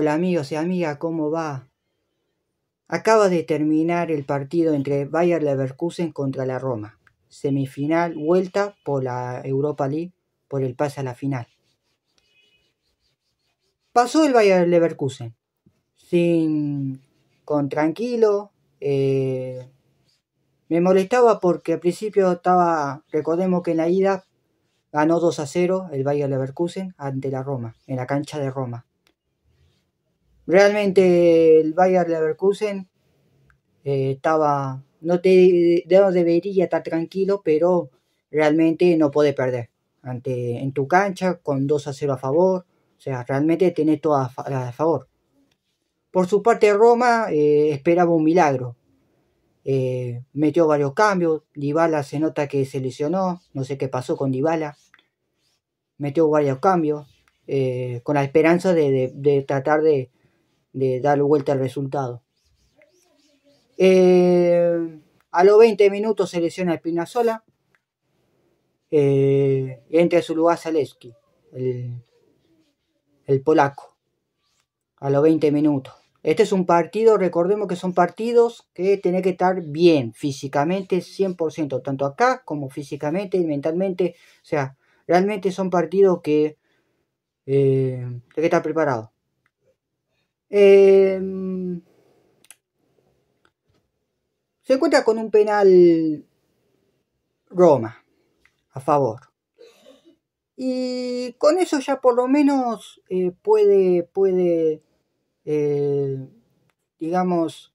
Hola amigos y amigas, ¿cómo va? Acaba de terminar el partido entre Bayer Leverkusen contra la Roma. Semifinal, vuelta por la Europa League por el pase a la final. Pasó el Bayer Leverkusen sin con tranquilo. Eh, me molestaba porque al principio estaba, recordemos que en la ida ganó 2 a 0 el Bayer Leverkusen ante la Roma, en la cancha de Roma. Realmente el Bayer Leverkusen eh, estaba, no, te, debería estar tranquilo, pero realmente no puede perder. Ante, en tu cancha, con 2 a 0 a favor, o sea, realmente tenés todo a, favor. Por su parte, Roma eh, esperaba un milagro. Eh, metió varios cambios. Dybala se nota que se lesionó. No sé qué pasó con Dybala. Metió varios cambios. con la esperanza de tratar de, de darle vuelta al resultado. Eh, a los 20 minutos se lesiona Espinazola eh, entra a su lugar Zaleski, el, el polaco, a los 20 minutos. Este es un partido, recordemos que son partidos que tiene que estar bien físicamente 100%, tanto acá como físicamente y mentalmente. O sea, realmente son partidos que eh, que estar preparado. Em, se encuentra con un penal Roma a favor. Y con eso ya por lo menos eh, puede, puede eh, digamos,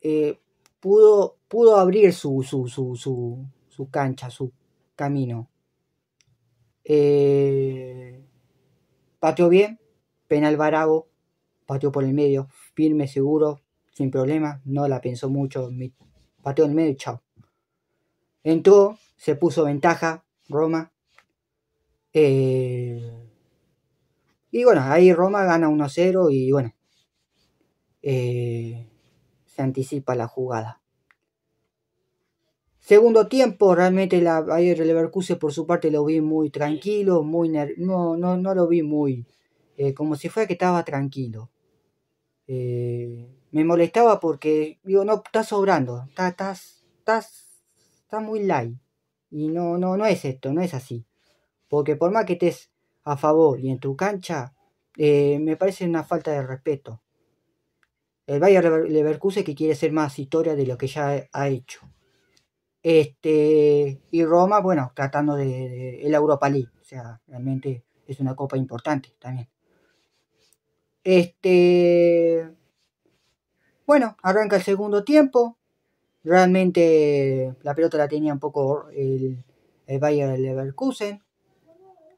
eh, pudo, pudo abrir su, su, su, su, su cancha, su camino. pateó bien, penal Barago, pateó por el medio, firme, seguro, sin problema, no la pensó mucho, pateó en el medio y chao. Entró, se puso ventaja Roma. Eh, y bueno, ahí Roma gana 1-0 y bueno, eh, se anticipa la jugada. Segundo tiempo, realmente la, ayer el Leverkusen por su parte lo vi muy tranquilo, muy no, no, no lo vi muy eh, como si fuera que estaba tranquilo. Eh, me molestaba porque digo, no, estás sobrando, estás, muy light. Y no, no, no es esto, no es así. Porque por más que estés a favor y en tu cancha, eh, me parece una falta de respeto. El Bayern Leverkusen que quiere hacer más historia de lo que ya ha hecho. Este, y Roma, bueno, tratando de, el Europa League. O sea, realmente es una copa importante también. Este. Bueno, arranca el segundo tiempo. Realmente la pelota la tenía un poco el, el Bayern Leverkusen.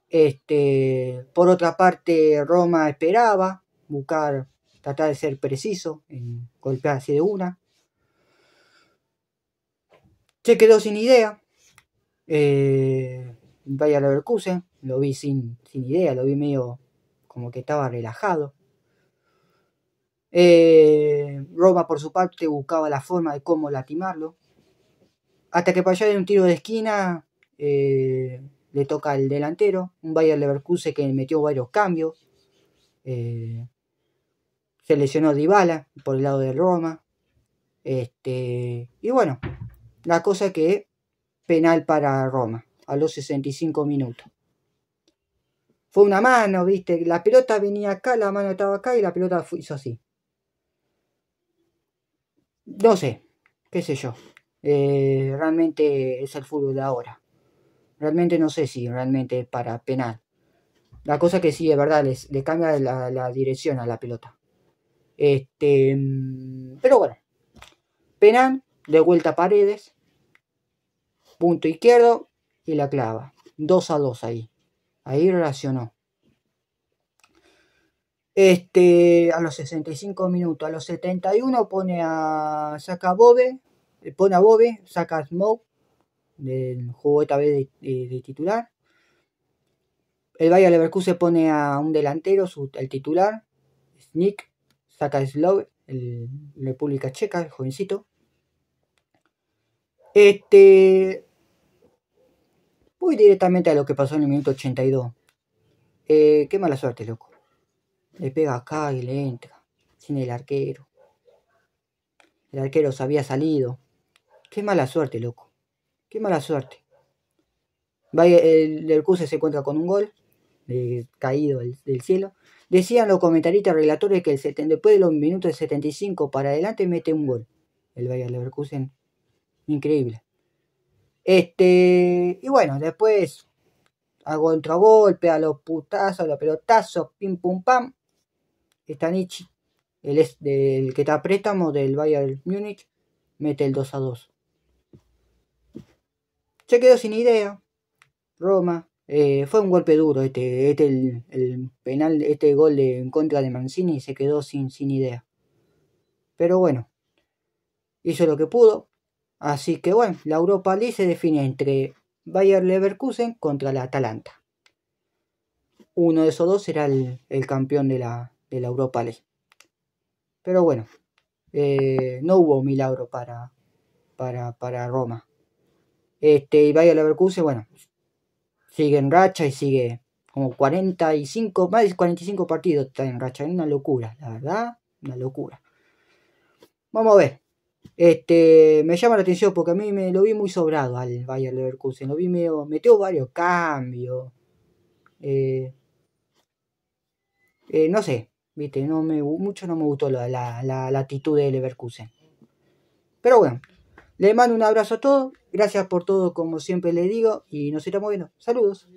Este, por otra parte, Roma esperaba buscar, tratar de ser preciso en golpear así de una. Se quedó sin idea. Eh, Bayern Leverkusen, lo vi sin, sin idea, lo vi medio como que estaba relajado. Eh, Roma, por su parte, buscaba la forma de cómo latimarlo. Hasta que para allá en un tiro de esquina eh, le toca al delantero, un Bayern Leverkusen que metió varios cambios. Eh, se lesionó Dybala por el lado de Roma. Este, y bueno, la cosa que penal para Roma a los 65 minutos. Fue una mano, viste, la pelota venía acá, la mano estaba acá y la pelota hizo así. 12, qué sé yo. Eh, realmente es el fútbol de ahora. Realmente no sé si realmente es para penal. La cosa que sí, es verdad, es le cambia la, dirección a la pelota. Este, mm, pero bueno. Penal, de vuelta a paredes. Punto izquierdo y la clava. 2 a 2 ahí. Ahí relacionó. Este, a los 65 minutos, a los 71 pone a saca a Bobe, eh, pone a Bobe, saca a Smoke, del juego esta vez de, titular. El Bayer Leverkusen pone a un delantero, el titular, Snick, saca a Slow, el República Checa, el jovencito. Este. Voy directamente a lo que pasó en el minuto 82. Eh, qué mala suerte, loco. Le pega acá y le entra, sin el arquero. El arquero se había salido. Qué mala suerte, loco. Qué mala suerte. el Leverkusen se encuentra con un gol caído del, cielo. Decían los comentaristas relatores que el después de los minutos 75 para adelante mete un gol. El Bayern Leverkusen. Increíble. Este, y bueno, después Hago otro golpe, a los putazos, a los pelotazos, pim pum pam. Nietzsche, el, es, que está préstamo del Bayern Múnich, mete el 2 a 2. Se quedó sin idea. Roma. Eh, fue un golpe duro este, este el, penal, este gol en contra de Mancini se quedó sin, sin idea. Pero bueno, hizo lo que pudo. Así que bueno, la Europa League se define entre Bayern Leverkusen contra la Atalanta. Uno de esos dos será el campeón de la, de la Europa League. Pero bueno, eh, no hubo milagro para, para, para Roma. Este, y Bayer Leverkusen, bueno, sigue en racha y sigue como 45, más de 45 partidos está en racha. Es una locura, la verdad, una locura. Vamos a ver. Este, me llama la atención porque a mí me lo vi muy sobrado al Bayer Leverkusen. Lo vi medio, metió varios cambios. Eh, eh, no sé, Viste, no me, mucho no me gustó la, la, la, actitud de Leverkusen. Pero bueno, le mando un abrazo a todos. Gracias por todo, como siempre le digo. Y nos estamos viendo. Saludos.